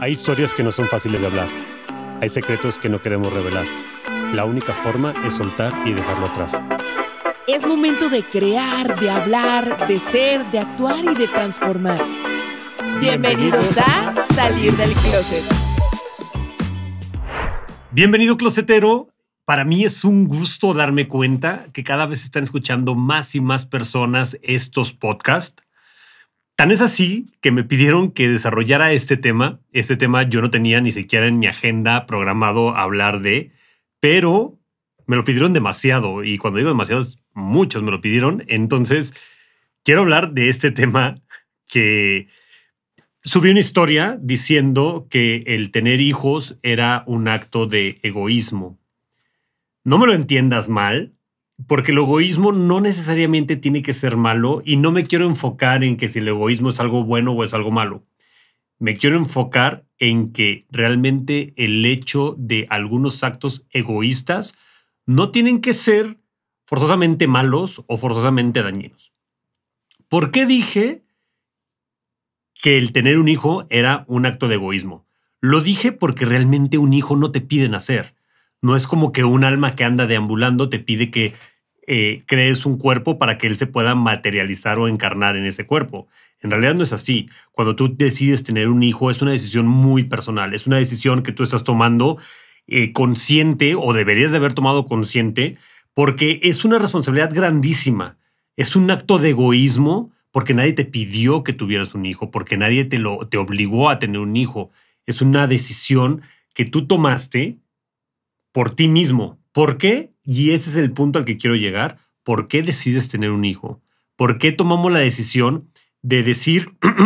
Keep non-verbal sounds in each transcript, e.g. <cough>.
Hay historias que no son fáciles de hablar. Hay secretos que no queremos revelar. La única forma es soltar y dejarlo atrás. Es momento de crear, de hablar, de ser, de actuar y de transformar. Bienvenidos a Salir del Closet. Bienvenido closetero. Para mí es un gusto darme cuenta que cada vez están escuchando más y más personas estos podcasts. Tan es así que me pidieron que desarrollara este tema. Este tema yo no tenía ni siquiera en mi agenda programado hablar de, pero me lo pidieron demasiado y cuando digo demasiado muchos me lo pidieron. Entonces, quiero hablar de este tema que subí una historia diciendo que el tener hijos era un acto de egoísmo. No me lo entiendas mal, porque el egoísmo no necesariamente tiene que ser malo y no me quiero enfocar en que si el egoísmo es algo bueno o es algo malo. Me quiero enfocar en que realmente el hecho de algunos actos egoístas no tienen que ser forzosamente malos o forzosamente dañinos. ¿Por qué dije que el tener un hijo era un acto de egoísmo? Lo dije porque realmente un hijo no te pide nacer. No es como que un alma que anda deambulando te pide que eh, crees un cuerpo para que él se pueda materializar o encarnar en ese cuerpo. En realidad no es así. Cuando tú decides tener un hijo es una decisión muy personal, es una decisión que tú estás tomando eh, consciente o deberías de haber tomado consciente porque es una responsabilidad grandísima. Es un acto de egoísmo porque nadie te pidió que tuvieras un hijo, porque nadie te, lo, te obligó a tener un hijo. Es una decisión que tú tomaste por ti mismo. ¿Por qué? Y ese es el punto al que quiero llegar. ¿Por qué decides tener un hijo? ¿Por qué tomamos la decisión de decir, <clears throat>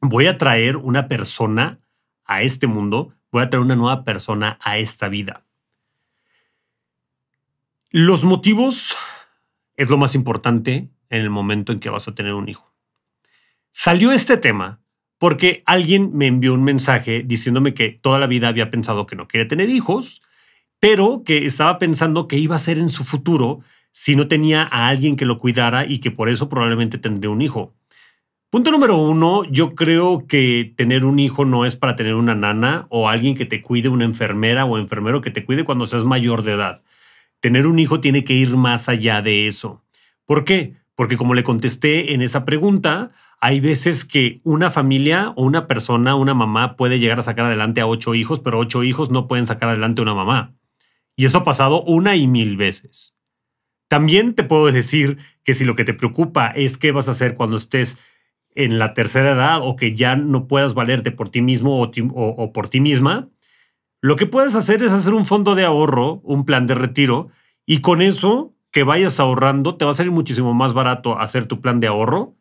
voy a traer una persona a este mundo, voy a traer una nueva persona a esta vida? Los motivos es lo más importante en el momento en que vas a tener un hijo. Salió este tema porque alguien me envió un mensaje diciéndome que toda la vida había pensado que no quería tener hijos pero que estaba pensando que iba a ser en su futuro si no tenía a alguien que lo cuidara y que por eso probablemente tendría un hijo. Punto número uno, yo creo que tener un hijo no es para tener una nana o alguien que te cuide, una enfermera o enfermero que te cuide cuando seas mayor de edad. Tener un hijo tiene que ir más allá de eso. ¿Por qué? Porque como le contesté en esa pregunta, hay veces que una familia o una persona, una mamá puede llegar a sacar adelante a ocho hijos, pero ocho hijos no pueden sacar adelante a una mamá. Y eso ha pasado una y mil veces. También te puedo decir que si lo que te preocupa es qué vas a hacer cuando estés en la tercera edad o que ya no puedas valerte por ti mismo o, por ti misma, lo que puedes hacer es hacer un fondo de ahorro, un plan de retiro, y con eso que vayas ahorrando, te va a salir muchísimo más barato hacer tu plan de ahorro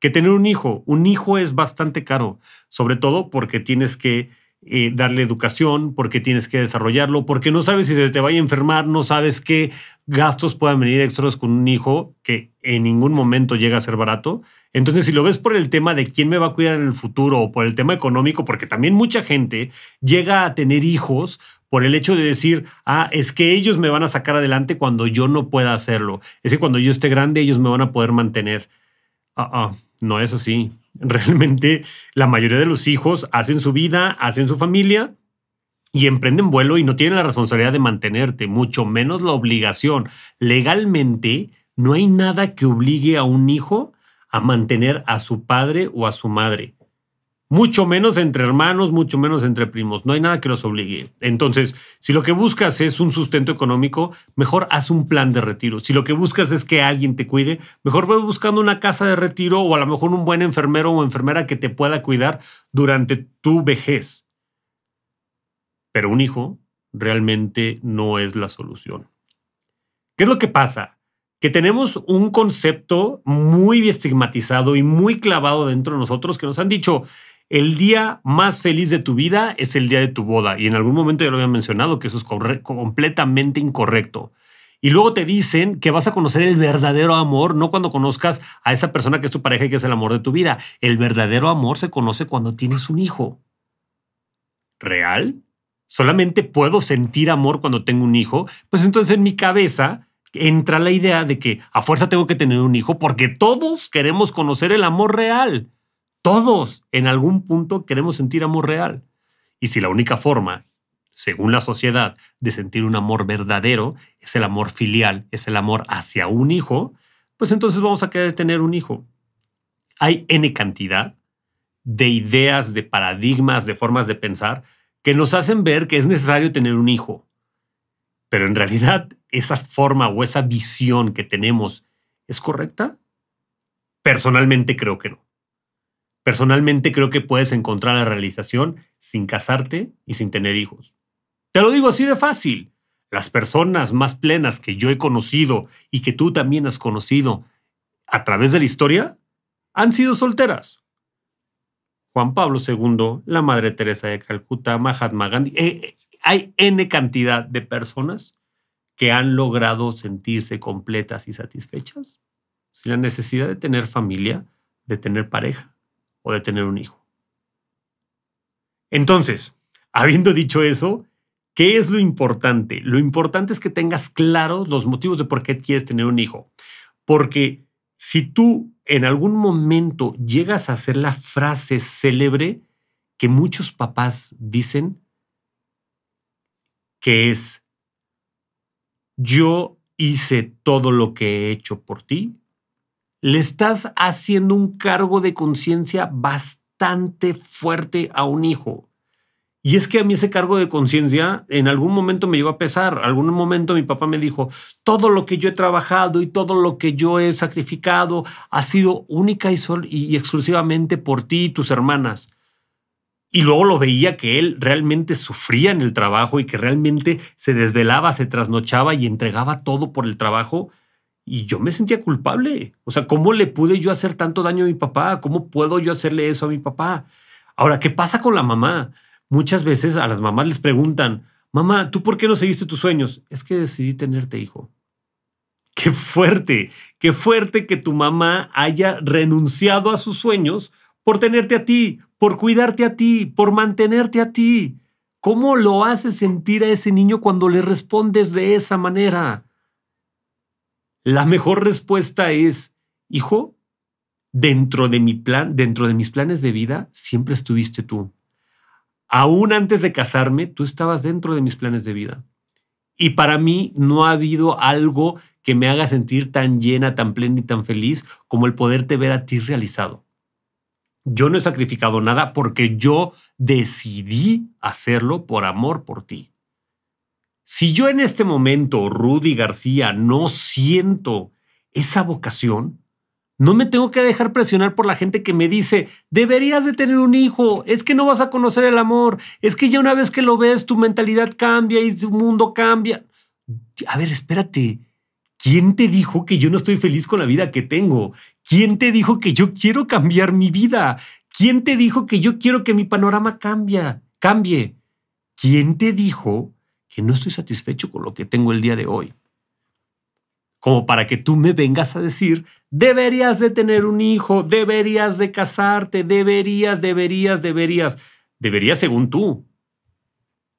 que tener un hijo. Un hijo es bastante caro, sobre todo porque tienes que eh, darle educación, porque tienes que desarrollarlo, porque no sabes si se te va a enfermar, no sabes qué gastos puedan venir extras con un hijo que en ningún momento llega a ser barato. Entonces, si lo ves por el tema de quién me va a cuidar en el futuro o por el tema económico, porque también mucha gente llega a tener hijos por el hecho de decir, ah, es que ellos me van a sacar adelante cuando yo no pueda hacerlo. Es que cuando yo esté grande, ellos me van a poder mantener. Ah, ah no es así. Realmente la mayoría de los hijos hacen su vida, hacen su familia y emprenden vuelo y no tienen la responsabilidad de mantenerte, mucho menos la obligación. Legalmente no hay nada que obligue a un hijo a mantener a su padre o a su madre mucho menos entre hermanos, mucho menos entre primos. No hay nada que los obligue. Entonces, si lo que buscas es un sustento económico, mejor haz un plan de retiro. Si lo que buscas es que alguien te cuide, mejor ve buscando una casa de retiro o a lo mejor un buen enfermero o enfermera que te pueda cuidar durante tu vejez. Pero un hijo realmente no es la solución. ¿Qué es lo que pasa? que tenemos un concepto muy estigmatizado y muy clavado dentro de nosotros que nos han dicho, el día más feliz de tu vida es el día de tu boda. Y en algún momento ya lo había mencionado, que eso es completamente incorrecto. Y luego te dicen que vas a conocer el verdadero amor, no cuando conozcas a esa persona que es tu pareja y que es el amor de tu vida. El verdadero amor se conoce cuando tienes un hijo. ¿Real? ¿Solamente puedo sentir amor cuando tengo un hijo? Pues entonces en mi cabeza entra la idea de que a fuerza tengo que tener un hijo porque todos queremos conocer el amor real. Todos en algún punto queremos sentir amor real. Y si la única forma, según la sociedad, de sentir un amor verdadero es el amor filial, es el amor hacia un hijo, pues entonces vamos a querer tener un hijo. Hay N cantidad de ideas, de paradigmas, de formas de pensar que nos hacen ver que es necesario tener un hijo. Pero en realidad, esa forma o esa visión que tenemos es correcta? Personalmente creo que no. Personalmente creo que puedes encontrar la realización sin casarte y sin tener hijos. Te lo digo así de fácil. Las personas más plenas que yo he conocido y que tú también has conocido a través de la historia han sido solteras. Juan Pablo II, la Madre Teresa de Calcuta, Mahatma Gandhi. Eh, eh, hay N cantidad de personas que han logrado sentirse completas y satisfechas sin la necesidad de tener familia, de tener pareja o de tener un hijo. Entonces, habiendo dicho eso, ¿qué es lo importante? Lo importante es que tengas claros los motivos de por qué quieres tener un hijo. Porque si tú en algún momento llegas a hacer la frase célebre que muchos papás dicen, que es, yo hice todo lo que he hecho por ti le estás haciendo un cargo de conciencia bastante fuerte a un hijo. Y es que a mí ese cargo de conciencia en algún momento me llegó a pesar. Algún momento mi papá me dijo, todo lo que yo he trabajado y todo lo que yo he sacrificado ha sido única y, sol y exclusivamente por ti y tus hermanas. Y luego lo veía que él realmente sufría en el trabajo y que realmente se desvelaba, se trasnochaba y entregaba todo por el trabajo. Y yo me sentía culpable. O sea, ¿cómo le pude yo hacer tanto daño a mi papá? ¿Cómo puedo yo hacerle eso a mi papá? Ahora, ¿qué pasa con la mamá? Muchas veces a las mamás les preguntan, mamá, ¿tú por qué no seguiste tus sueños? Es que decidí tenerte hijo. Qué fuerte, qué fuerte que tu mamá haya renunciado a sus sueños por tenerte a ti, por cuidarte a ti, por mantenerte a ti. ¿Cómo lo haces sentir a ese niño cuando le respondes de esa manera? La mejor respuesta es, hijo, dentro de mi plan, dentro de mis planes de vida, siempre estuviste tú. Aún antes de casarme, tú estabas dentro de mis planes de vida. Y para mí no ha habido algo que me haga sentir tan llena, tan plena y tan feliz como el poderte ver a ti realizado. Yo no he sacrificado nada porque yo decidí hacerlo por amor por ti. Si yo en este momento, Rudy García, no siento esa vocación, no me tengo que dejar presionar por la gente que me dice, deberías de tener un hijo, es que no vas a conocer el amor, es que ya una vez que lo ves tu mentalidad cambia y tu mundo cambia. A ver, espérate, ¿quién te dijo que yo no estoy feliz con la vida que tengo? ¿Quién te dijo que yo quiero cambiar mi vida? ¿Quién te dijo que yo quiero que mi panorama cambie? ¿Quién te dijo que no estoy satisfecho con lo que tengo el día de hoy. Como para que tú me vengas a decir, deberías de tener un hijo, deberías de casarte, deberías, deberías, deberías, deberías según tú.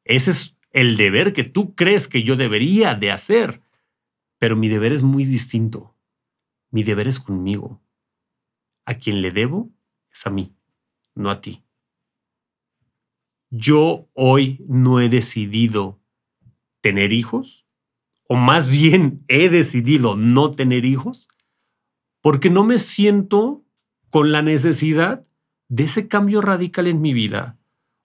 Ese es el deber que tú crees que yo debería de hacer. Pero mi deber es muy distinto. Mi deber es conmigo. A quien le debo es a mí, no a ti. Yo hoy no he decidido tener hijos, o más bien he decidido no tener hijos, porque no me siento con la necesidad de ese cambio radical en mi vida,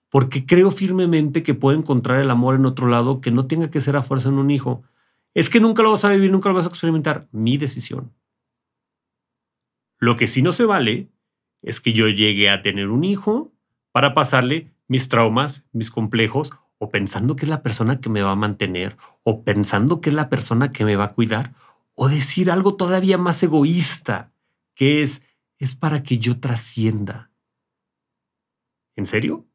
porque creo firmemente que puedo encontrar el amor en otro lado que no tenga que ser a fuerza en un hijo. Es que nunca lo vas a vivir, nunca lo vas a experimentar. Mi decisión. Lo que sí no se vale es que yo llegue a tener un hijo para pasarle mis traumas, mis complejos o pensando que es la persona que me va a mantener, o pensando que es la persona que me va a cuidar, o decir algo todavía más egoísta, que es, es para que yo trascienda. ¿En serio?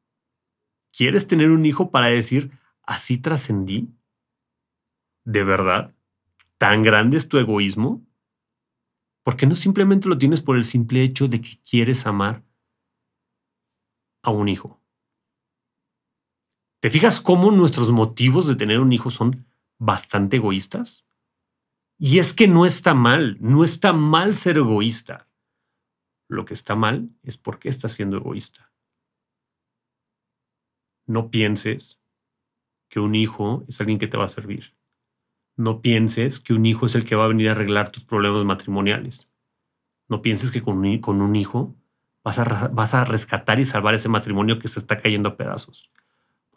¿Quieres tener un hijo para decir, así trascendí? ¿De verdad? ¿Tan grande es tu egoísmo? ¿Por no simplemente lo tienes por el simple hecho de que quieres amar a un hijo? ¿Te fijas cómo nuestros motivos de tener un hijo son bastante egoístas? Y es que no está mal, no está mal ser egoísta. Lo que está mal es por qué estás siendo egoísta. No pienses que un hijo es alguien que te va a servir. No pienses que un hijo es el que va a venir a arreglar tus problemas matrimoniales. No pienses que con un, hijo vas vas a rescatar y salvar ese matrimonio que se está cayendo a pedazos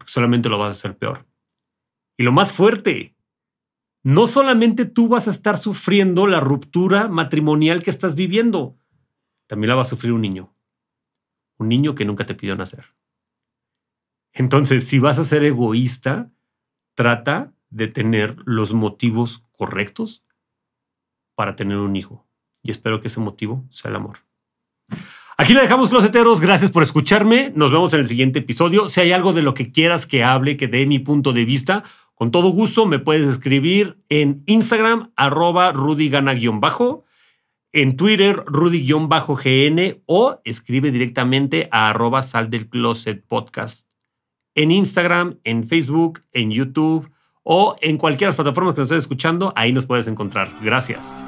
solamente lo vas a hacer peor. Y lo más fuerte, no solamente tú vas a estar sufriendo la ruptura matrimonial que estás viviendo, también la va a sufrir un niño. Un niño que nunca te pidió nacer. Entonces, si vas a ser egoísta, trata de tener los motivos correctos para tener un hijo. Y espero que ese motivo sea el amor. Aquí la dejamos, closeteros. Gracias por escucharme. Nos vemos en el siguiente episodio. Si hay algo de lo que quieras que hable, que dé mi punto de vista, con todo gusto me puedes escribir en Instagram, arroba rudigana-bajo, en Twitter, rudy-gn, o escribe directamente a arroba sal del closet podcast. En Instagram, en Facebook, en YouTube o en cualquiera de las plataformas que nos estés escuchando, ahí nos puedes encontrar. Gracias.